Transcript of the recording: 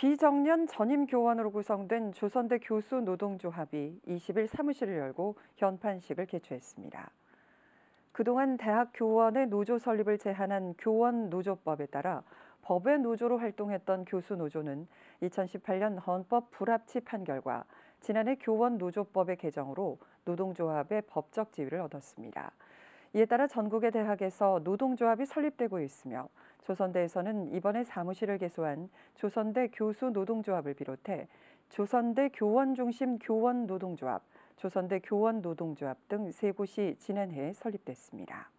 비정년 전임 교원으로 구성된 조선대 교수 노동조합이 20일 사무실을 열고 현판식을 개최했습니다. 그동안 대학 교원의 노조 설립을 제한한 교원 노조법에 따라 법외 노조로 활동했던 교수 노조는 2018년 헌법 불합치 판결과 지난해 교원 노조법의 개정으로 노동조합의 법적 지위를 얻었습니다. 이에 따라 전국의 대학에서 노동조합이 설립되고 있으며 조선대에서는 이번에 사무실을 개소한 조선대 교수 노동조합을 비롯해 조선대 교원 중심 교원 노동조합, 조선대 교원 노동조합 등 세 곳이 지난해 설립됐습니다.